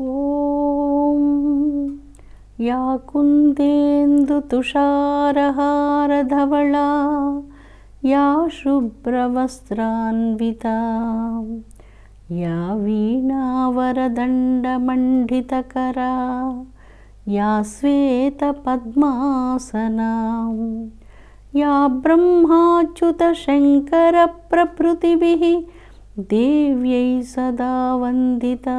ॐ या कुन्देन्दुतुषारहारधवला या शुभ्रवस्त्रान्विता या वीणावरदण्डमण्डितकरा या श्वेतपद्मासना या ब्रह्माच्युतशङ्करप्रभृतिभिः देव्यै सदा वन्दिता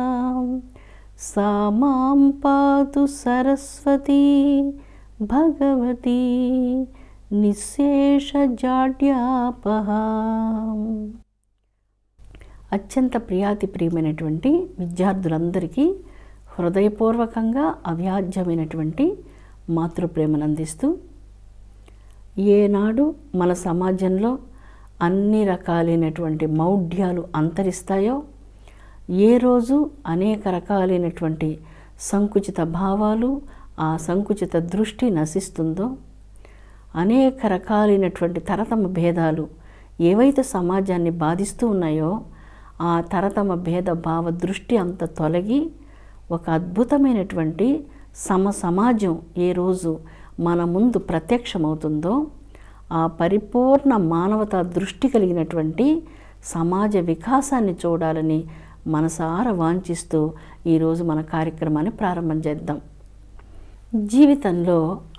सा मां पातु सरस्वती भगवती అత్యంత ప్రియాతి ప్రియమైనటువంటి విద్యార్థులందరికీ హృదయపూర్వకంగా అవ్యాజ్యమైనటువంటి మాతృప్రేమను అందిస్తూ ఏనాడు మన సమాజంలో అన్ని రకాలైనటువంటి మౌఢ్యాలు అంతరిస్తాయో ఏ రోజు అనేక రకాలైనటువంటి సంకుచిత భావాలు ఆ సంకుచిత దృష్టి నశిస్తుందో అనేక రకాలైనటువంటి తరతమ భేదాలు ఏవైతే సమాజాన్ని బాధిస్తూ ఉన్నాయో ఆ తరతమ భేద భావ దృష్టి అంత తొలగి ఒక అద్భుతమైనటువంటి సమ సమాజం ఏ రోజు మన ముందు ప్రత్యక్షమవుతుందో ఆ పరిపూర్ణ మానవతా దృష్టి కలిగినటువంటి సమాజ వికాసాన్ని చూడాలని మనసార వాంఛిస్తూ ఈరోజు మన కార్యక్రమాన్ని ప్రారంభం చేద్దాం జీవితంలో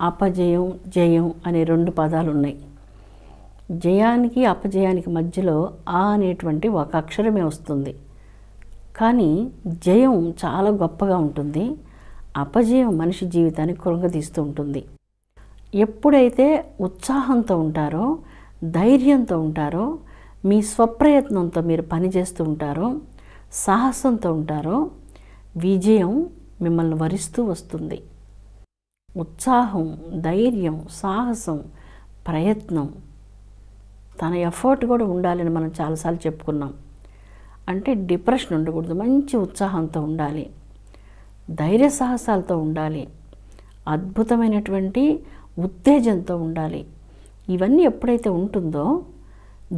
అపజయం జయం అనే రెండు పదాలు ఉన్నాయి జయానికి అపజయానికి మధ్యలో ఆ అనేటువంటి ఒక అక్షరమే వస్తుంది కానీ జయం చాలా గొప్పగా ఉంటుంది అపజయం మనిషి జీవితాన్ని కృంగదీస్తూ ఉంటుంది ఎప్పుడైతే ఉత్సాహంతో ఉంటారో ధైర్యంతో ఉంటారో మీ స్వప్రయత్నంతో మీరు పనిచేస్తూ ఉంటారో సాహసంతో ఉంటారో విజయం మిమ్మల్ని వరిస్తూ వస్తుంది ఉత్సాహం ధైర్యం సాహసం ప్రయత్నం తన ఎఫర్ట్ కూడా ఉండాలని మనం చాలాసార్లు చెప్పుకున్నాం అంటే డిప్రెషన్ ఉండకూడదు మంచి ఉత్సాహంతో ఉండాలి ధైర్య సాహసాలతో ఉండాలి అద్భుతమైనటువంటి ఉత్తేజంతో ఉండాలి ఇవన్నీ ఎప్పుడైతే ఉంటుందో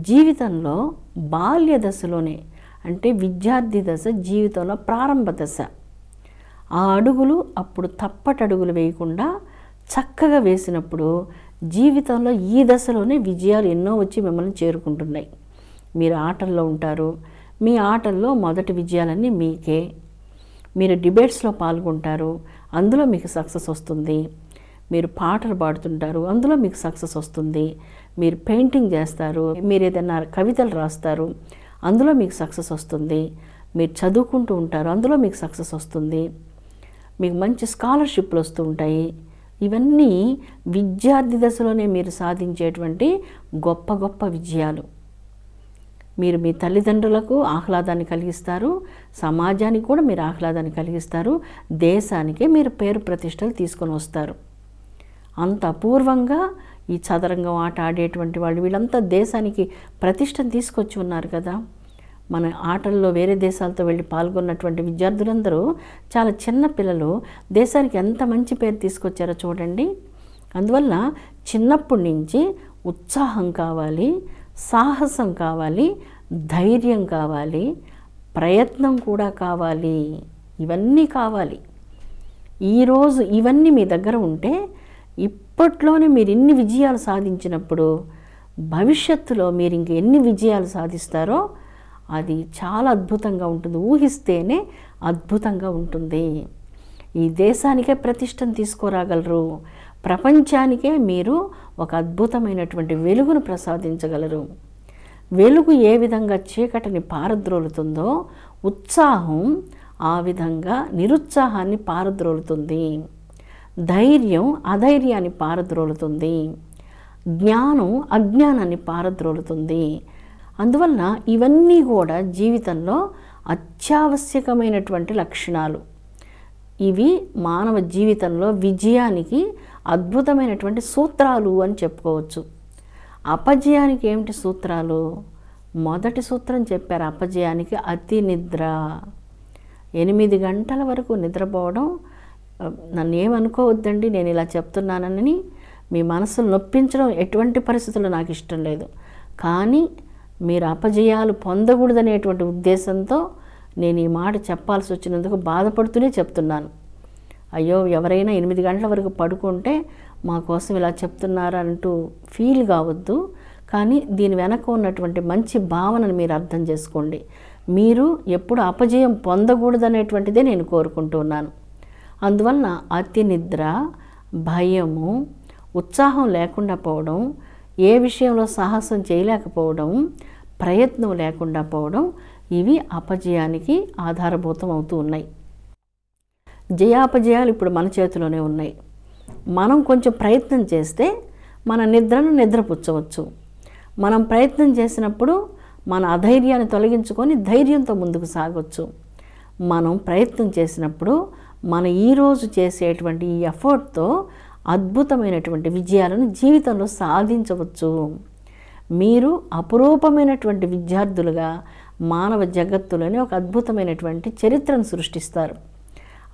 జీవితంలో బాల్య దశలోనే అంటే విద్యార్థి దశ జీవితంలో ప్రారంభ దశ ఆ అడుగులు అప్పుడు తప్పటడుగులు వేయకుండా చక్కగా వేసినప్పుడు జీవితంలో ఈ దశలోనే విజయాలు ఎన్నో వచ్చి మిమ్మల్ని చేరుకుంటున్నాయి మీరు ఆటల్లో ఉంటారు మీ ఆటల్లో మొదటి విజయాలన్నీ మీకే మీరు డిబేట్స్లో పాల్గొంటారు అందులో మీకు సక్సెస్ వస్తుంది మీరు పాటలు పాడుతుంటారు అందులో మీకు సక్సెస్ వస్తుంది మీరు పెయింటింగ్ చేస్తారు మీరు ఏదైనా కవితలు రాస్తారు అందులో మీకు సక్సెస్ వస్తుంది మీరు చదువుకుంటూ ఉంటారు అందులో మీకు సక్సెస్ వస్తుంది మీకు మంచి స్కాలర్షిప్లు వస్తూ ఉంటాయి ఇవన్నీ విద్యార్థి దశలోనే మీరు సాధించేటువంటి గొప్ప గొప్ప విజయాలు మీరు మీ తల్లిదండ్రులకు ఆహ్లాదాన్ని కలిగిస్తారు సమాజానికి కూడా మీరు ఆహ్లాదాన్ని కలిగిస్తారు దేశానికే మీరు పేరు ప్రతిష్టలు తీసుకొని వస్తారు అంత అపూర్వంగా ఈ చదరంగం ఆట ఆడేటువంటి వాళ్ళు వీళ్ళంతా దేశానికి ప్రతిష్టను తీసుకొచ్చి ఉన్నారు కదా మన ఆటల్లో వేరే దేశాలతో వెళ్ళి పాల్గొన్నటువంటి విద్యార్థులందరూ చాలా చిన్న పిల్లలు దేశానికి ఎంత మంచి పేరు తీసుకొచ్చారో చూడండి అందువల్ల చిన్నప్పటి నుంచి ఉత్సాహం కావాలి సాహసం కావాలి ధైర్యం కావాలి ప్రయత్నం కూడా కావాలి ఇవన్నీ కావాలి ఈరోజు ఇవన్నీ మీ దగ్గర ఉంటే ఇప్పట్లోనే మీరు ఎన్ని విజయాలు సాధించినప్పుడు భవిష్యత్తులో మీరు ఇంక ఎన్ని విజయాలు సాధిస్తారో అది చాలా అద్భుతంగా ఉంటుంది ఊహిస్తేనే అద్భుతంగా ఉంటుంది ఈ దేశానికే ప్రతిష్టం తీసుకురాగలరు ప్రపంచానికే మీరు ఒక అద్భుతమైనటువంటి వెలుగును ప్రసాదించగలరు వెలుగు ఏ విధంగా చీకటిని పారద్రోలుతుందో ఉత్సాహం ఆ విధంగా నిరుత్సాహాన్ని పారద్రోలుతుంది ధైర్యం అధైర్యాన్ని పారద్రోలుతుంది జ్ఞానం అజ్ఞానాన్ని పారద్రోలుతుంది అందువల్ల ఇవన్నీ కూడా జీవితంలో అత్యావశ్యకమైనటువంటి లక్షణాలు ఇవి మానవ జీవితంలో విజయానికి అద్భుతమైనటువంటి సూత్రాలు అని చెప్పుకోవచ్చు అపజయానికి ఏమిటి సూత్రాలు మొదటి సూత్రం చెప్పారు అపజయానికి అతి నిద్ర ఎనిమిది గంటల వరకు నిద్రపోవడం నన్ను ఏమనుకోవద్దండి నేను ఇలా చెప్తున్నానని మీ మనసును నొప్పించడం ఎటువంటి పరిస్థితులు నాకు ఇష్టం లేదు కానీ మీరు అపజయాలు పొందకూడదనేటువంటి ఉద్దేశంతో నేను ఈ మాట చెప్పాల్సి వచ్చినందుకు బాధపడుతూనే చెప్తున్నాను అయ్యో ఎవరైనా ఎనిమిది గంటల వరకు పడుకుంటే మా కోసం ఇలా చెప్తున్నారంటూ ఫీల్ కావద్దు కానీ దీని వెనక ఉన్నటువంటి మంచి భావనను మీరు అర్థం చేసుకోండి మీరు ఎప్పుడు అపజయం పొందకూడదనేటువంటిదే నేను కోరుకుంటున్నాను అందువలన అతి నిద్ర భయము ఉత్సాహం లేకుండా పోవడం ఏ విషయంలో సాహసం చేయలేకపోవడం ప్రయత్నం లేకుండా పోవడం ఇవి అపజయానికి ఆధారభూతం అవుతూ ఉన్నాయి జయాపజయాలు ఇప్పుడు మన చేతిలోనే ఉన్నాయి మనం కొంచెం ప్రయత్నం చేస్తే మన నిద్రను నిద్రపుచ్చవచ్చు మనం ప్రయత్నం చేసినప్పుడు మన అధైర్యాన్ని తొలగించుకొని ధైర్యంతో ముందుకు సాగొచ్చు మనం ప్రయత్నం చేసినప్పుడు మన ఈరోజు చేసేటువంటి ఈ ఎఫర్ట్తో అద్భుతమైనటువంటి విజయాలను జీవితంలో సాధించవచ్చు మీరు అపురూపమైనటువంటి విద్యార్థులుగా మానవ జగత్తులోని ఒక అద్భుతమైనటువంటి చరిత్రను సృష్టిస్తారు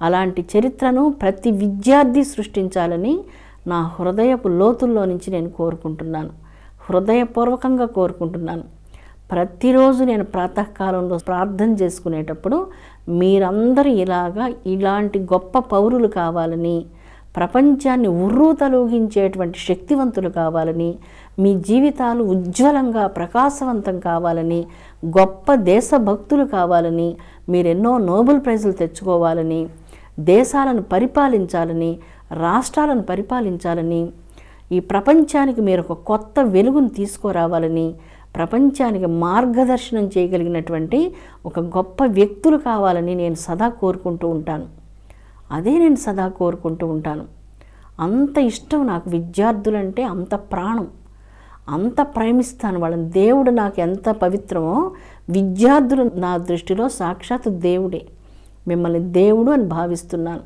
అలాంటి చరిత్రను ప్రతి విద్యార్థి సృష్టించాలని నా హృదయపు లోతుల్లో నుంచి నేను కోరుకుంటున్నాను హృదయపూర్వకంగా కోరుకుంటున్నాను ప్రతిరోజు నేను ప్రాతకాలంలో ప్రార్థన చేసుకునేటప్పుడు మీరందరూ ఇలాగా ఇలాంటి గొప్ప పౌరులు కావాలని ప్రపంచాన్ని ఉర్రూ తలూగించేటువంటి శక్తివంతులు కావాలని మీ జీవితాలు ఉజ్వలంగా ప్రకాశవంతం కావాలని గొప్ప దేశభక్తులు కావాలని మీరెన్నో నోబెల్ ప్రైజులు తెచ్చుకోవాలని దేశాలను పరిపాలించాలని రాష్ట్రాలను పరిపాలించాలని ఈ ప్రపంచానికి మీరు ఒక కొత్త వెలుగును తీసుకురావాలని ప్రపంచానికి మార్గదర్శనం చేయగలిగినటువంటి ఒక గొప్ప వ్యక్తులు కావాలని నేను సదా కోరుకుంటూ ఉంటాను అదే నేను సదా కోరుకుంటూ ఉంటాను అంత ఇష్టం నాకు విద్యార్థులంటే అంత ప్రాణం అంత ప్రేమిస్తాను వాళ్ళని దేవుడు నాకు ఎంత పవిత్రమో విద్యార్థులు నా దృష్టిలో సాక్షాత్ దేవుడే మిమ్మల్ని దేవుడు అని భావిస్తున్నాను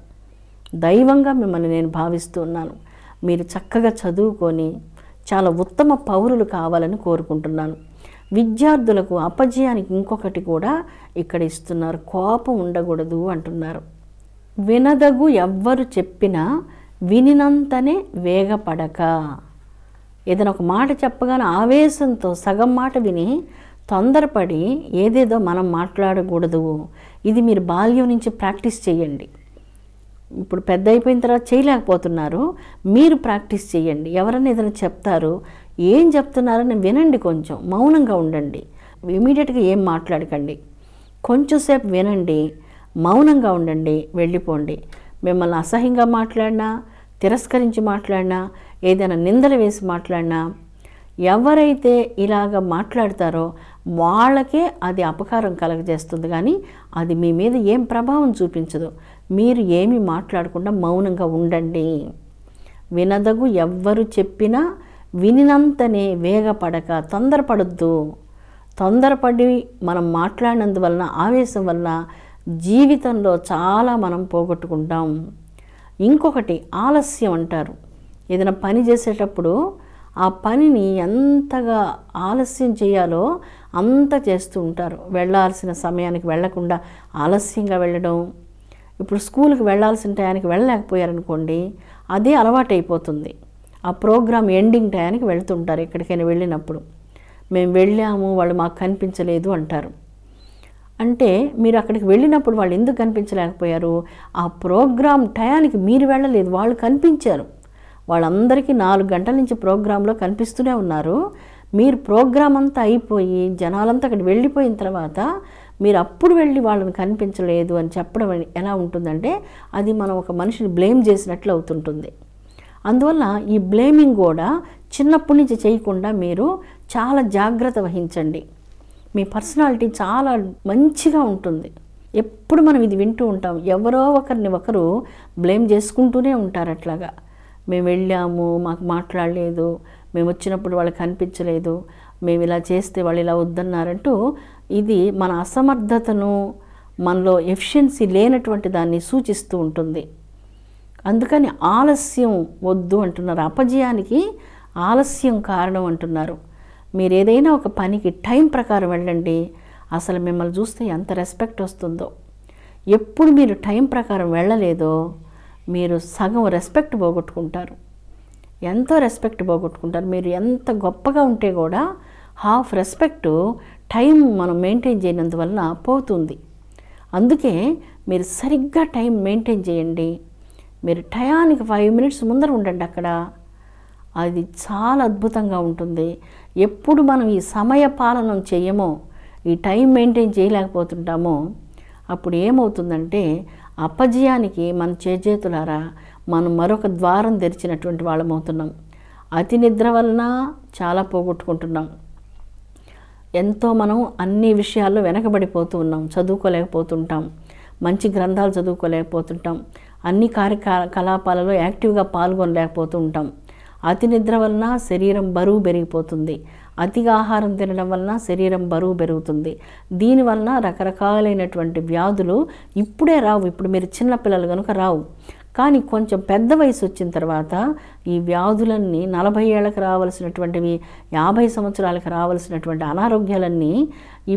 దైవంగా మిమ్మల్ని నేను భావిస్తున్నాను మీరు చక్కగా చదువుకొని చాలా ఉత్తమ పౌరులు కావాలని కోరుకుంటున్నాను విద్యార్థులకు అపజయానికి ఇంకొకటి కూడా ఇక్కడ ఇస్తున్నారు కోపం ఉండకూడదు అంటున్నారు వినదగు ఎవ్వరు చెప్పినా వినినంతనే వేగపడక ఏదైనా ఒక మాట చెప్పగానే ఆవేశంతో సగం మాట విని తొందరపడి ఏదేదో మనం మాట్లాడకూడదు ఇది మీరు బాల్యం నుంచి ప్రాక్టీస్ చేయండి ఇప్పుడు పెద్ద అయిపోయిన తర్వాత చేయలేకపోతున్నారు మీరు ప్రాక్టీస్ చేయండి ఎవరన్నా ఏదైనా చెప్తారు ఏం చెప్తున్నారని వినండి కొంచెం మౌనంగా ఉండండి ఇమీడియట్గా ఏం మాట్లాడకండి కొంచెంసేపు వినండి మౌనంగా ఉండండి వెళ్ళిపోండి మిమ్మల్ని అసహ్యంగా మాట్లాడినా తిరస్కరించి మాట్లాడినా ఏదైనా నిందలు వేసి మాట్లాడినా ఎవరైతే ఇలాగ మాట్లాడతారో వాళ్ళకే అది అపకారం కలగజేస్తుంది కానీ అది మీ మీద ఏం ప్రభావం చూపించదు మీరు ఏమి మాట్లాడకుండా మౌనంగా ఉండండి వినదగు ఎవ్వరు చెప్పినా వినినంతనే వేగపడక తొందరపడద్దు తొందరపడి మనం మాట్లాడినందువలన ఆవేశం వల్ల జీవితంలో చాలా మనం పోగొట్టుకుంటాం ఇంకొకటి ఆలస్యం అంటారు ఏదైనా పని చేసేటప్పుడు ఆ పనిని ఎంతగా ఆలస్యం చేయాలో అంత చేస్తూ ఉంటారు వెళ్ళాల్సిన సమయానికి వెళ్లకుండా ఆలస్యంగా వెళ్ళడం ఇప్పుడు స్కూల్కి వెళ్ళాల్సిన టయానికి వెళ్ళలేకపోయారనుకోండి అదే అలవాటైపోతుంది ఆ ప్రోగ్రామ్ ఎండింగ్ టయానికి వెళ్తుంటారు ఎక్కడికైనా వెళ్ళినప్పుడు మేము వెళ్ళాము వాళ్ళు మాకు కనిపించలేదు అంటారు అంటే మీరు అక్కడికి వెళ్ళినప్పుడు వాళ్ళు ఎందుకు కనిపించలేకపోయారు ఆ ప్రోగ్రామ్ టయానికి మీరు వెళ్ళలేదు వాళ్ళు కనిపించారు వాళ్ళందరికీ నాలుగు గంటల నుంచి ప్రోగ్రాంలో కనిపిస్తూనే ఉన్నారు మీరు ప్రోగ్రామ్ అంతా అయిపోయి జనాలంతా అక్కడ వెళ్ళిపోయిన తర్వాత మీరు అప్పుడు వెళ్ళి వాళ్ళని కనిపించలేదు అని చెప్పడం ఎలా ఉంటుందంటే అది మనం ఒక మనిషిని బ్లేమ్ చేసినట్లు అవుతుంటుంది అందువల్ల ఈ బ్లేమింగ్ కూడా చిన్నప్పటి నుంచి చేయకుండా మీరు చాలా జాగ్రత్త వహించండి మీ పర్సనాలిటీ చాలా మంచిగా ఉంటుంది ఎప్పుడు మనం ఇది వింటూ ఉంటాం ఎవరో ఒకరిని ఒకరు బ్లేమ్ చేసుకుంటూనే ఉంటారు అట్లాగా మేము వెళ్ళాము మాకు మాట్లాడలేదు మేము వచ్చినప్పుడు వాళ్ళకి కనిపించలేదు మేము ఇలా చేస్తే వాళ్ళు ఇలా వద్దన్నారంటూ ఇది మన అసమర్థతను మనలో ఎఫిషియన్సీ లేనటువంటి దాన్ని సూచిస్తూ ఉంటుంది అందుకని ఆలస్యం వద్దు అంటున్నారు అపజయానికి ఆలస్యం కారణం అంటున్నారు మీరు ఏదైనా ఒక పనికి టైం ప్రకారం వెళ్ళండి అసలు మిమ్మల్ని చూస్తే ఎంత రెస్పెక్ట్ వస్తుందో ఎప్పుడు మీరు టైం ప్రకారం వెళ్ళలేదో మీరు సగం రెస్పెక్ట్ పోగొట్టుకుంటారు ఎంతో రెస్పెక్ట్ పోగొట్టుకుంటారు మీరు ఎంత గొప్పగా ఉంటే కూడా హాఫ్ రెస్పెక్టు టైం మనం మెయింటైన్ చేయనందువల్ల పోతుంది అందుకే మీరు సరిగ్గా టైం మెయింటైన్ చేయండి మీరు టయానికి ఫైవ్ మినిట్స్ ముందర ఉండండి అక్కడ అది చాలా అద్భుతంగా ఉంటుంది ఎప్పుడు మనం ఈ సమయ పాలనం చేయమో ఈ టైం మెయింటైన్ చేయలేకపోతుంటామో అప్పుడు ఏమవుతుందంటే అపజయానికి మన చేజేతులారా మనం మరొక ద్వారం తెరిచినటువంటి వాళ్ళమవుతున్నాం అతి నిద్ర వలన చాలా పోగొట్టుకుంటున్నాం ఎంతో మనం అన్ని విషయాల్లో వెనకబడిపోతూ ఉన్నాం చదువుకోలేకపోతుంటాం మంచి గ్రంథాలు చదువుకోలేకపోతుంటాం అన్ని కార్యకలాపాలలో యాక్టివ్గా పాల్గొనలేకపోతూ ఉంటాం అతి నిద్ర వలన శరీరం బరువు పెరిగిపోతుంది అతిగా ఆహారం తినడం వలన శరీరం బరువు పెరుగుతుంది దీనివలన రకరకాలైనటువంటి వ్యాధులు ఇప్పుడే రావు ఇప్పుడు మీరు చిన్నపిల్లలు కనుక రావు కానీ కొంచెం పెద్ద వయసు వచ్చిన తర్వాత ఈ వ్యాధులన్నీ నలభై ఏళ్ళకి రావాల్సినటువంటివి యాభై సంవత్సరాలకు రావాల్సినటువంటి అనారోగ్యాలన్నీ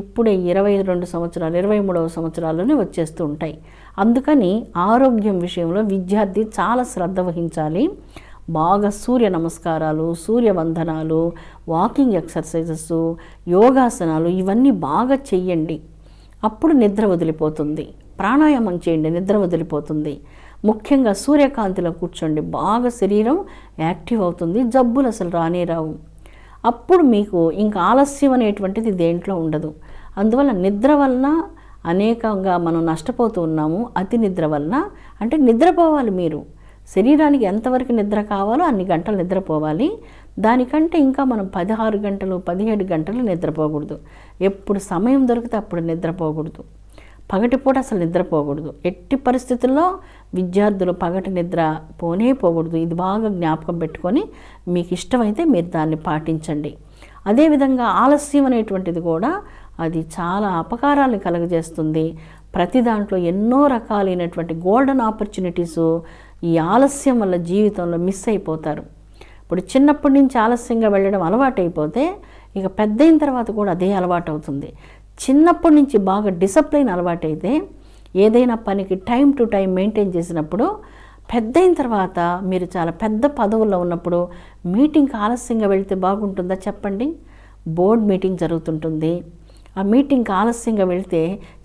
ఇప్పుడే ఇరవై రెండు సంవత్సరాలు ఇరవై మూడవ సంవత్సరాల్లోనే వచ్చేస్తూ ఉంటాయి అందుకని ఆరోగ్యం విషయంలో విద్యార్థి చాలా శ్రద్ధ వహించాలి బాగా సూర్య నమస్కారాలు సూర్యవందనాలు వాకింగ్ ఎక్సర్సైజెస్ యోగాసనాలు ఇవన్నీ బాగా చెయ్యండి అప్పుడు నిద్ర వదిలిపోతుంది ప్రాణాయామం చేయండి నిద్ర వదిలిపోతుంది ముఖ్యంగా సూర్యకాంతిలో కూర్చోండి బాగా శరీరం యాక్టివ్ అవుతుంది జబ్బులు అసలు రానే రావు అప్పుడు మీకు ఇంకా ఆలస్యం అనేటువంటిది దేంట్లో ఉండదు అందువల్ల నిద్ర వలన అనేకంగా మనం నష్టపోతూ ఉన్నాము అతి నిద్ర వలన అంటే నిద్రపోవాలి మీరు శరీరానికి ఎంతవరకు నిద్ర కావాలో అన్ని గంటలు నిద్రపోవాలి దానికంటే ఇంకా మనం పదహారు గంటలు పదిహేడు గంటలు నిద్రపోకూడదు ఎప్పుడు సమయం దొరికితే అప్పుడు నిద్రపోకూడదు పగటిపూట అసలు నిద్రపోకూడదు ఎట్టి పరిస్థితుల్లో విద్యార్థులు పగటి నిద్ర పోనే పోకూడదు ఇది బాగా జ్ఞాపకం పెట్టుకొని మీకు ఇష్టమైతే మీరు దాన్ని పాటించండి అదేవిధంగా ఆలస్యం అనేటువంటిది కూడా అది చాలా అపకారాలను కలుగజేస్తుంది ప్రతి దాంట్లో ఎన్నో రకాలైనటువంటి గోల్డెన్ ఆపర్చునిటీస్ ఈ ఆలస్యం వల్ల జీవితంలో మిస్ అయిపోతారు ఇప్పుడు చిన్నప్పటి నుంచి ఆలస్యంగా వెళ్ళడం అలవాటైపోతే ఇక పెద్దయిన తర్వాత కూడా అదే అలవాటు అవుతుంది చిన్నప్పటి నుంచి బాగా డిసప్లైన్ అలవాటైతే ఏదైనా పనికి టైం టు టైం మెయింటైన్ చేసినప్పుడు పెద్ద అయిన తర్వాత మీరు చాలా పెద్ద పదవుల్లో ఉన్నప్పుడు మీటింగ్కి ఆలస్యంగా వెళితే బాగుంటుందా చెప్పండి బోర్డ్ మీటింగ్ జరుగుతుంటుంది ఆ మీటింగ్కి ఆలస్యంగా వెళితే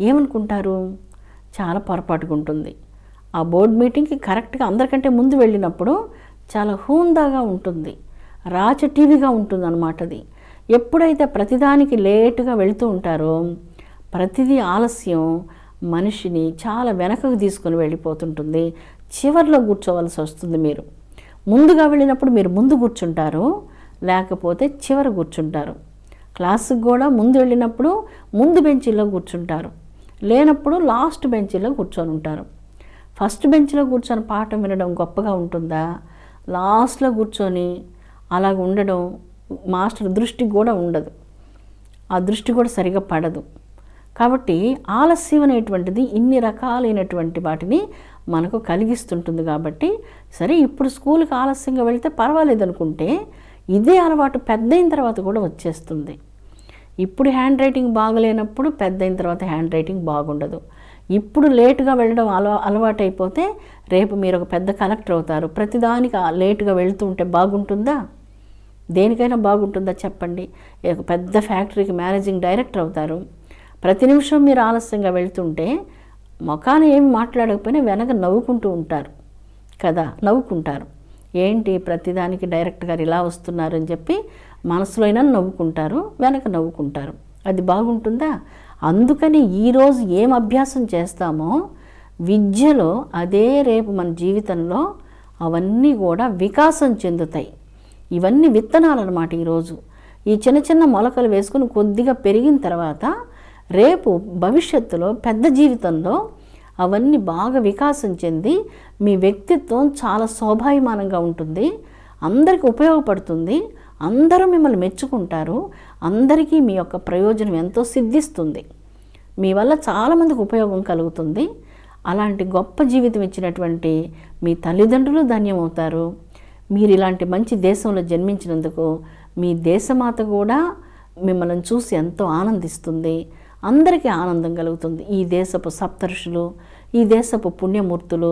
ఏమనుకుంటారు చాలా పొరపాటుగా ఉంటుంది ఆ బోర్డ్ మీటింగ్కి కరెక్ట్గా అందరికంటే ముందు వెళ్ళినప్పుడు చాలా హూందాగా ఉంటుంది రాచ టీవీగా ఉంటుంది అన్నమాట అది ఎప్పుడైతే ప్రతిదానికి లేటుగా వెళుతూ ఉంటారో ప్రతిదీ ఆలస్యం మనిషిని చాలా వెనకకు తీసుకొని వెళ్ళిపోతుంటుంది చివరిలో కూర్చోవలసి వస్తుంది మీరు ముందుగా వెళ్ళినప్పుడు మీరు ముందు కూర్చుంటారు లేకపోతే చివర కూర్చుంటారు క్లాసుకు కూడా ముందు వెళ్ళినప్పుడు ముందు బెంచీలో కూర్చుంటారు లేనప్పుడు లాస్ట్ బెంచీలో కూర్చొని ఉంటారు ఫస్ట్ బెంచ్లో కూర్చొని పాఠం వినడం గొప్పగా ఉంటుందా లాస్ట్లో కూర్చొని అలాగ ఉండడం మాస్టర్ దృష్టి కూడా ఉండదు ఆ దృష్టి కూడా సరిగా పడదు కాబట్టి ఆలస్యం అనేటువంటిది ఇన్ని రకాలైనటువంటి వాటిని మనకు కలిగిస్తుంటుంది కాబట్టి సరే ఇప్పుడు స్కూల్కి ఆలస్యంగా వెళితే పర్వాలేదు అనుకుంటే ఇదే అలవాటు పెద్ద అయిన తర్వాత కూడా వచ్చేస్తుంది ఇప్పుడు హ్యాండ్ రైటింగ్ బాగలేనప్పుడు పెద్ద అయిన తర్వాత హ్యాండ్ రైటింగ్ బాగుండదు ఇప్పుడు లేటుగా వెళ్ళడం అలవా అలవాటు అయిపోతే రేపు మీరు ఒక పెద్ద కలెక్టర్ అవుతారు ప్రతిదానికి లేటుగా వెళుతూ ఉంటే బాగుంటుందా దేనికైనా బాగుంటుందా చెప్పండి ఒక పెద్ద ఫ్యాక్టరీకి మేనేజింగ్ డైరెక్టర్ అవుతారు ప్రతి నిమిషం మీరు ఆలస్యంగా వెళ్తుంటే మొఖాన ఏమి మాట్లాడకపోయినా వెనక నవ్వుకుంటూ ఉంటారు కదా నవ్వుకుంటారు ఏంటి ప్రతిదానికి డైరెక్ట్ గారు ఇలా వస్తున్నారు అని చెప్పి మనసులో అయినా నవ్వుకుంటారు వెనక నవ్వుకుంటారు అది బాగుంటుందా అందుకని ఈరోజు ఏం అభ్యాసం చేస్తామో విద్యలో అదే రేపు మన జీవితంలో అవన్నీ కూడా వికాసం చెందుతాయి ఇవన్నీ విత్తనాలు అనమాట ఈరోజు ఈ చిన్న చిన్న మొలకలు వేసుకుని కొద్దిగా పెరిగిన తర్వాత రేపు భవిష్యత్తులో పెద్ద జీవితంలో అవన్నీ బాగా వికాసం చెంది మీ వ్యక్తిత్వం చాలా శోభాయమానంగా ఉంటుంది అందరికీ ఉపయోగపడుతుంది అందరూ మిమ్మల్ని మెచ్చుకుంటారు అందరికీ మీ యొక్క ప్రయోజనం ఎంతో సిద్ధిస్తుంది మీ వల్ల చాలామందికి ఉపయోగం కలుగుతుంది అలాంటి గొప్ప జీవితం ఇచ్చినటువంటి మీ తల్లిదండ్రులు ధన్యమవుతారు మీరు ఇలాంటి మంచి దేశంలో జన్మించినందుకు మీ దేశమాత కూడా మిమ్మల్ని చూసి ఎంతో ఆనందిస్తుంది అందరికీ ఆనందం కలుగుతుంది ఈ దేశపు సప్తర్షులు ఈ దేశపు పుణ్యమూర్తులు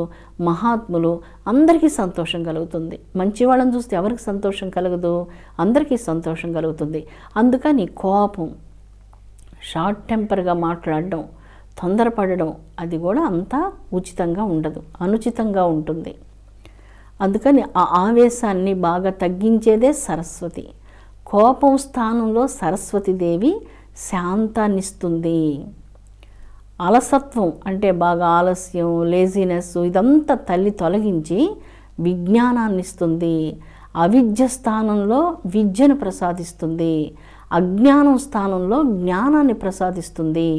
మహాత్ములు అందరికీ సంతోషం కలుగుతుంది మంచి వాళ్ళని చూస్తే ఎవరికి సంతోషం కలగదు అందరికీ సంతోషం కలుగుతుంది అందుకని కోపం షార్ట్ టెంపర్గా మాట్లాడడం తొందరపడడం అది కూడా అంతా ఉచితంగా ఉండదు అనుచితంగా ఉంటుంది అందుకని ఆ ఆవేశాన్ని బాగా తగ్గించేదే సరస్వతి కోపం స్థానంలో సరస్వతిదేవి శాంతాన్నిస్తుంది అలసత్వం అంటే బాగా ఆలస్యం లేజినెస్ ఇదంతా తల్లి తొలగించి విజ్ఞానాన్ని ఇస్తుంది అవిద్య స్థానంలో విద్యను ప్రసాదిస్తుంది అజ్ఞానం స్థానంలో జ్ఞానాన్ని ప్రసాదిస్తుంది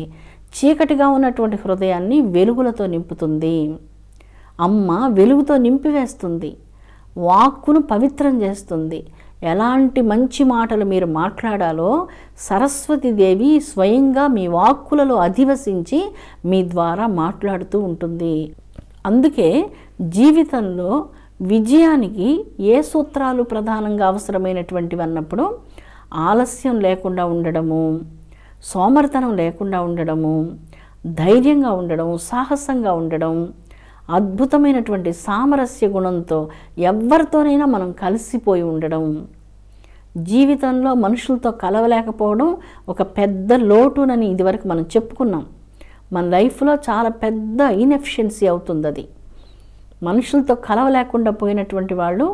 చీకటిగా ఉన్నటువంటి హృదయాన్ని వెలుగులతో నింపుతుంది అమ్మ వెలుగుతో నింపివేస్తుంది వాక్కును పవిత్రం చేస్తుంది ఎలాంటి మంచి మాటలు మీరు మాట్లాడాలో సరస్వతీదేవి స్వయంగా మీ వాక్కులలో అధివసించి మీ ద్వారా మాట్లాడుతూ ఉంటుంది అందుకే జీవితంలో విజయానికి ఏ సూత్రాలు ప్రధానంగా అవసరమైనటువంటివి అన్నప్పుడు ఆలస్యం లేకుండా ఉండడము సోమరితనం లేకుండా ఉండడము ధైర్యంగా ఉండడం సాహసంగా ఉండడం అద్భుతమైనటువంటి సామరస్య గుణంతో ఎవరితోనైనా మనం కలిసిపోయి ఉండడం జీవితంలో మనుషులతో కలవలేకపోవడం ఒక పెద్ద లోటునని ఇదివరకు మనం చెప్పుకున్నాం మన లైఫ్లో చాలా పెద్ద ఇన్ఎఫిషియన్సీ అవుతుంది అది మనుషులతో కలవలేకుండా పోయినటువంటి వాళ్ళు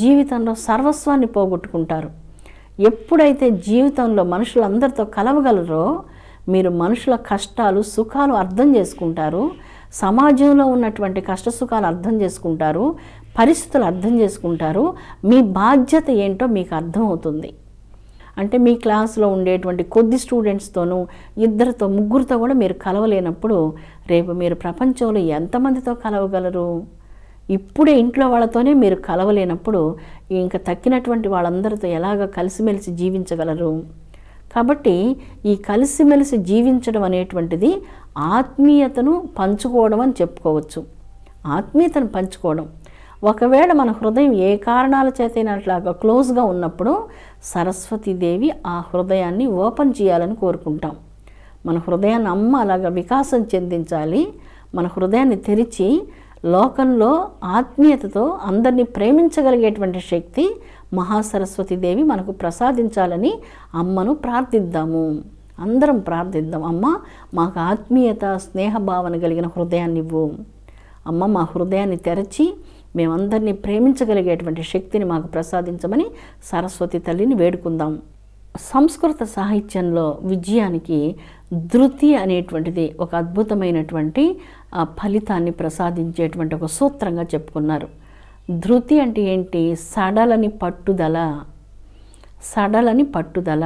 జీవితంలో సర్వస్వాన్ని పోగొట్టుకుంటారు ఎప్పుడైతే జీవితంలో మనుషులందరితో కలవగలరో మీరు మనుషుల కష్టాలు సుఖాలు అర్థం చేసుకుంటారు సమాజంలో ఉన్నటువంటి కష్టసుఖాలు అర్థం చేసుకుంటారు పరిస్థితులు అర్థం చేసుకుంటారు మీ బాధ్యత ఏంటో మీకు అర్థమవుతుంది అంటే మీ క్లాస్లో ఉండేటువంటి కొద్ది స్టూడెంట్స్తోనూ ఇద్దరితో ముగ్గురితో కూడా మీరు కలవలేనప్పుడు రేపు మీరు ప్రపంచంలో ఎంతమందితో కలవగలరు ఇప్పుడే ఇంట్లో వాళ్ళతోనే మీరు కలవలేనప్పుడు ఇంకా తక్కినటువంటి వాళ్ళందరితో ఎలాగ కలిసిమెలిసి జీవించగలరు కాబట్టి ఈ కలిసిమెలిసి జీవించడం అనేటువంటిది ఆత్మీయతను పంచుకోవడం అని చెప్పుకోవచ్చు ఆత్మీయతను పంచుకోవడం ఒకవేళ మన హృదయం ఏ కారణాల చేతైనట్లాగా క్లోజ్గా ఉన్నప్పుడు సరస్వతీదేవి ఆ హృదయాన్ని ఓపెన్ చేయాలని కోరుకుంటాం మన హృదయాన్ని అమ్మ అలాగా వికాసం చెందించాలి మన హృదయాన్ని తెరిచి లోకంలో ఆత్మీయతతో అందరినీ ప్రేమించగలిగేటువంటి శక్తి మహాసరస్వతీదేవి మనకు ప్రసాదించాలని అమ్మను ప్రార్థిద్దాము అందరం ప్రార్థిద్దాం అమ్మ మాకు ఆత్మీయత స్నేహభావన కలిగిన హృదయాన్ని ఇవ్వు అమ్మ మా హృదయాన్ని తెరచి మేమందరినీ ప్రేమించగలిగేటువంటి శక్తిని మాకు ప్రసాదించమని సరస్వతి తల్లిని వేడుకుందాం సంస్కృత సాహిత్యంలో విజయానికి ధృతి అనేటువంటిది ఒక అద్భుతమైనటువంటి ఫలితాన్ని ప్రసాదించేటువంటి ఒక సూత్రంగా చెప్పుకున్నారు ధృతి అంటే ఏంటి సడలని పట్టుదల సడలని పట్టుదల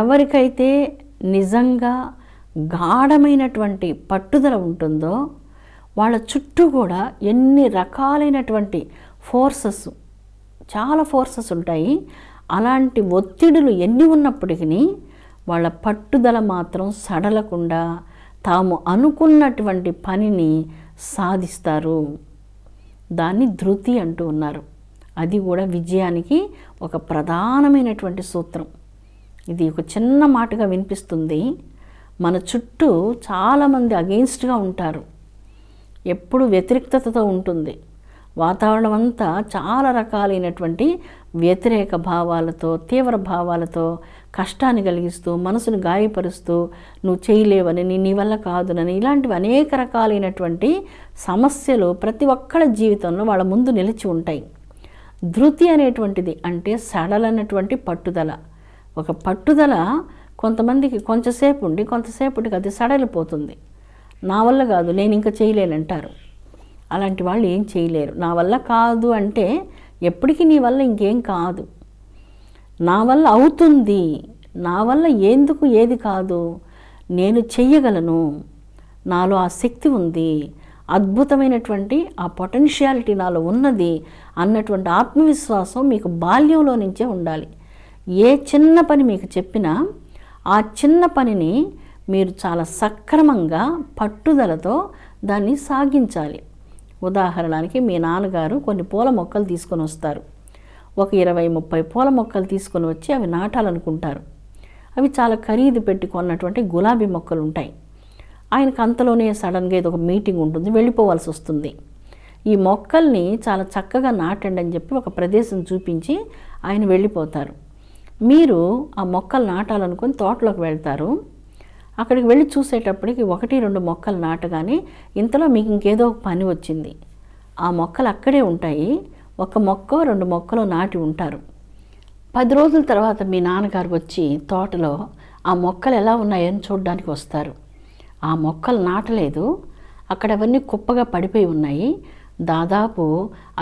ఎవరికైతే నిజంగా గాఢమైనటువంటి పట్టుదల ఉంటుందో వాళ్ళ చుట్టూ కూడా ఎన్ని రకాలైనటువంటి ఫోర్సెస్ చాలా ఫోర్సెస్ ఉంటాయి అలాంటి ఒత్తిడులు ఎన్ని ఉన్నప్పటికీ వాళ్ళ పట్టుదల మాత్రం సడలకుండా తాము అనుకున్నటువంటి పనిని సాధిస్తారు దాన్ని ధృతి అంటూ ఉన్నారు అది కూడా విజయానికి ఒక ప్రధానమైనటువంటి సూత్రం ఇది ఒక చిన్న మాటగా వినిపిస్తుంది మన చుట్టూ చాలామంది అగెయిన్స్ట్గా ఉంటారు ఎప్పుడు వ్యతిరేక్తతో ఉంటుంది వాతావరణం అంతా చాలా రకాలైనటువంటి వ్యతిరేక భావాలతో తీవ్ర భావాలతో కష్టాన్ని కలిగిస్తూ మనసును గాయపరుస్తూ నువ్వు చేయలేవని నీ వల్ల కాదునని ఇలాంటివి అనేక రకాలైనటువంటి సమస్యలు ప్రతి ఒక్కళ్ళ జీవితంలో వాళ్ళ ముందు నిలిచి ఉంటాయి ధృతి అనేటువంటిది అంటే సడలైనటువంటి పట్టుదల ఒక పట్టుదల కొంతమందికి కొంచెంసేపు ఉండి కొంతసేపటికి అది సడలిపోతుంది నా వల్ల కాదు నేను ఇంకా చేయలేనంటారు అలాంటి వాళ్ళు ఏం చేయలేరు నా వల్ల కాదు అంటే ఎప్పటికీ నీ వల్ల ఇంకేం కాదు నా వల్ల అవుతుంది నా వల్ల ఎందుకు ఏది కాదు నేను చెయ్యగలను నాలో ఆ శక్తి ఉంది అద్భుతమైనటువంటి ఆ పొటెన్షియాలిటీ నాలో ఉన్నది అన్నటువంటి ఆత్మవిశ్వాసం మీకు బాల్యంలో నుంచే ఉండాలి ఏ చిన్న పని మీకు చెప్పినా ఆ చిన్న పనిని మీరు చాలా సక్రమంగా పట్టుదలతో దాన్ని సాగించాలి ఉదాహరణకి మీ నాన్నగారు కొన్ని పూల మొక్కలు తీసుకొని వస్తారు ఒక ఇరవై ముప్పై పూల మొక్కలు తీసుకొని వచ్చి అవి నాటాలనుకుంటారు అవి చాలా ఖరీదు పెట్టి కొన్నటువంటి గులాబీ మొక్కలు ఉంటాయి ఆయనకు అంతలోనే సడన్గా ఇది ఒక మీటింగ్ ఉంటుంది వెళ్ళిపోవాల్సి వస్తుంది ఈ మొక్కల్ని చాలా చక్కగా నాటండి అని చెప్పి ఒక ప్రదేశం చూపించి ఆయన వెళ్ళిపోతారు మీరు ఆ మొక్కలు నాటాలనుకొని తోటలోకి వెళ్తారు అక్కడికి వెళ్ళి చూసేటప్పటికి ఒకటి రెండు మొక్కలు నాటగానే ఇంతలో మీకు ఇంకేదో ఒక పని వచ్చింది ఆ మొక్కలు అక్కడే ఉంటాయి ఒక మొక్క రెండు మొక్కలు నాటి ఉంటారు పది రోజుల తర్వాత మీ నాన్నగారు వచ్చి తోటలో ఆ మొక్కలు ఎలా ఉన్నాయని చూడడానికి వస్తారు ఆ మొక్కలు నాటలేదు అక్కడ అవన్నీ కుప్పగా పడిపోయి ఉన్నాయి దాదాపు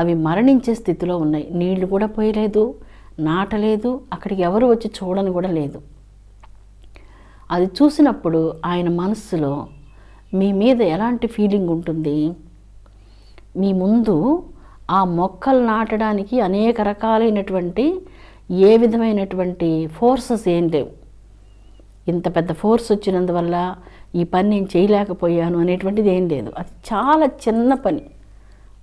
అవి మరణించే స్థితిలో ఉన్నాయి నీళ్లు కూడా పోయలేదు నాటలేదు అక్కడికి ఎవరు వచ్చి చూడని కూడా లేదు అది చూసినప్పుడు ఆయన మనస్సులో మీ మీద ఎలాంటి ఫీలింగ్ ఉంటుంది మీ ముందు ఆ మొక్కలు నాటడానికి అనేక రకాలైనటువంటి ఏ విధమైనటువంటి ఫోర్సెస్ ఏం లేవు ఇంత పెద్ద ఫోర్స్ వచ్చినందువల్ల ఈ పని నేను చేయలేకపోయాను అనేటువంటిది ఏం లేదు అది చాలా చిన్న పని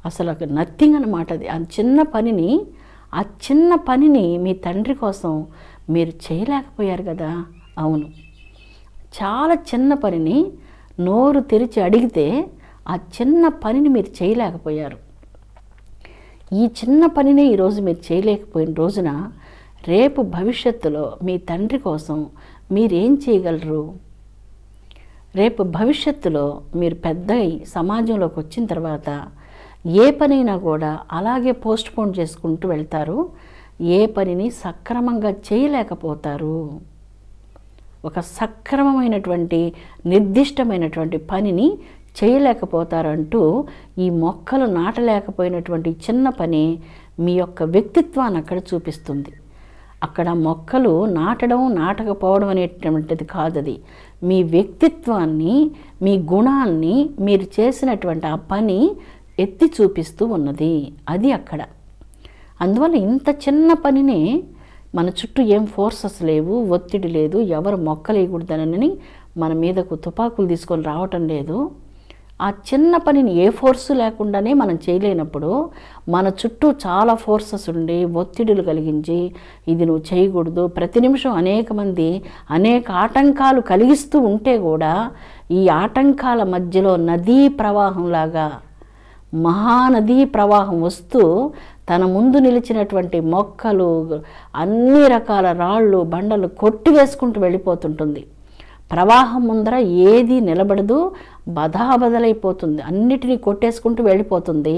అసలు ఒక నథింగ్ అనమాట అది ఆ చిన్న పనిని ఆ చిన్న పనిని మీ తండ్రి కోసం మీరు చేయలేకపోయారు కదా అవును చాలా చిన్న పనిని నోరు తెరిచి అడిగితే ఆ చిన్న పనిని మీరు చేయలేకపోయారు ఈ చిన్న పనిని ఈరోజు మీరు చేయలేకపోయిన రోజున రేపు భవిష్యత్తులో మీ తండ్రి కోసం మీరేం చేయగలరు రేపు భవిష్యత్తులో మీరు పెద్ద సమాజంలోకి వచ్చిన తర్వాత ఏ పనైనా కూడా అలాగే పోస్ట్ పోన్ చేసుకుంటూ వెళ్తారు ఏ పనిని సక్రమంగా చేయలేకపోతారు ఒక సక్రమమైనటువంటి నిర్దిష్టమైనటువంటి పనిని చేయలేకపోతారంటూ ఈ మొక్కలు నాటలేకపోయినటువంటి చిన్న పని మీ యొక్క వ్యక్తిత్వాన్ని అక్కడ చూపిస్తుంది అక్కడ మొక్కలు నాటడం నాటకపోవడం అనేటువంటిది కాదు అది మీ వ్యక్తిత్వాన్ని మీ గుణాన్ని మీరు చేసినటువంటి ఆ పని ఎత్తి చూపిస్తూ ఉన్నది అది అక్కడ అందువల్ల ఇంత చిన్న పనినే మన చుట్టూ ఏం ఫోర్సెస్ లేవు ఒత్తిడి లేదు ఎవరు వేయకూడదనని మన మీదకు తుపాకులు తీసుకొని రావటం లేదు ఆ చిన్న పనిని ఏ ఫోర్సు లేకుండానే మనం చేయలేనప్పుడు మన చుట్టూ చాలా ఫోర్సెస్ ఉండి ఒత్తిడులు కలిగించి ఇది నువ్వు చేయకూడదు ప్రతి నిమిషం అనేక మంది అనేక ఆటంకాలు కలిగిస్తూ ఉంటే కూడా ఈ ఆటంకాల మధ్యలో నదీ ప్రవాహంలాగా మహానదీ ప్రవాహం వస్తూ తన ముందు నిలిచినటువంటి మొక్కలు అన్ని రకాల రాళ్ళు బండలు కొట్టి వేసుకుంటూ వెళ్ళిపోతుంటుంది ప్రవాహం ముందర ఏది నిలబడదు బదాబదలైపోతుంది అన్నిటినీ కొట్టేసుకుంటూ వెళ్ళిపోతుంది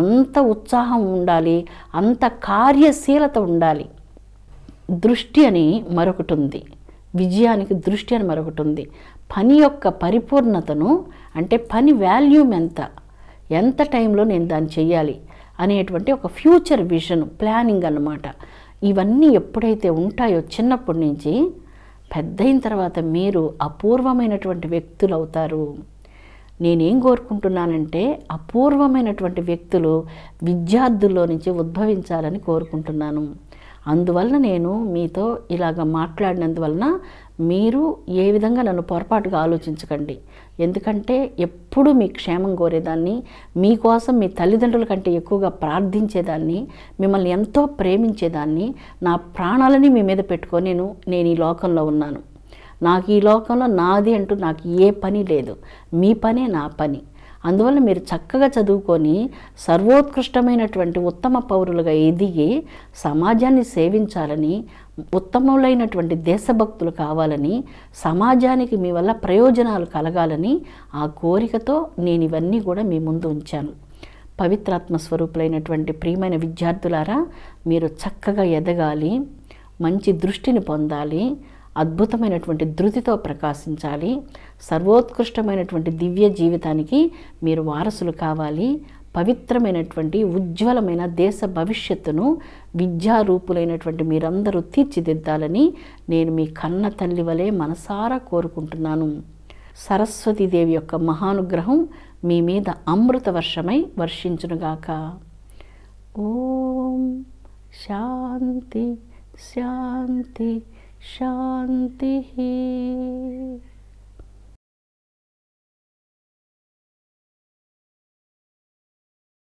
అంత ఉత్సాహం ఉండాలి అంత కార్యశీలత ఉండాలి దృష్టి అని మరొకటి ఉంది విజయానికి దృష్టి అని మరొకటి ఉంది పని యొక్క పరిపూర్ణతను అంటే పని వాల్యూమ్ ఎంత ఎంత టైంలో నేను దాన్ని చేయాలి అనేటువంటి ఒక ఫ్యూచర్ విజన్ ప్లానింగ్ అన్నమాట ఇవన్నీ ఎప్పుడైతే ఉంటాయో చిన్నప్పటి నుంచి పెద్ద అయిన తర్వాత మీరు అపూర్వమైనటువంటి వ్యక్తులు అవుతారు నేనేం కోరుకుంటున్నానంటే అపూర్వమైనటువంటి వ్యక్తులు విద్యార్థుల్లో నుంచి ఉద్భవించాలని కోరుకుంటున్నాను అందువలన నేను మీతో ఇలాగ మాట్లాడినందువలన మీరు ఏ విధంగా నన్ను పొరపాటుగా ఆలోచించకండి ఎందుకంటే ఎప్పుడు మీ క్షేమం కోరేదాన్ని మీకోసం మీ తల్లిదండ్రుల కంటే ఎక్కువగా ప్రార్థించేదాన్ని మిమ్మల్ని ఎంతో ప్రేమించేదాన్ని నా ప్రాణాలని మీ మీద పెట్టుకొని నేను నేను ఈ లోకంలో ఉన్నాను నాకు ఈ లోకంలో నాది అంటూ నాకు ఏ పని లేదు మీ పనే నా పని అందువల్ల మీరు చక్కగా చదువుకొని సర్వోత్కృష్టమైనటువంటి ఉత్తమ పౌరులుగా ఎదిగి సమాజాన్ని సేవించాలని ఉత్తములైనటువంటి దేశభక్తులు కావాలని సమాజానికి మీ వల్ల ప్రయోజనాలు కలగాలని ఆ కోరికతో నేను ఇవన్నీ కూడా మీ ముందు ఉంచాను పవిత్రాత్మ స్వరూపులైనటువంటి ప్రియమైన విద్యార్థులారా మీరు చక్కగా ఎదగాలి మంచి దృష్టిని పొందాలి అద్భుతమైనటువంటి ధృతితో ప్రకాశించాలి సర్వోత్కృష్టమైనటువంటి దివ్య జీవితానికి మీరు వారసులు కావాలి పవిత్రమైనటువంటి ఉజ్వలమైన దేశ భవిష్యత్తును విద్యారూపులైనటువంటి మీరందరూ తీర్చిదిద్దాలని నేను మీ కన్న తల్లి వలె మనసారా కోరుకుంటున్నాను సరస్వతీదేవి యొక్క మహానుగ్రహం మీ మీద అమృత వర్షమై వర్షించునుగాక ఓం శాంతి శాంతి శాంతి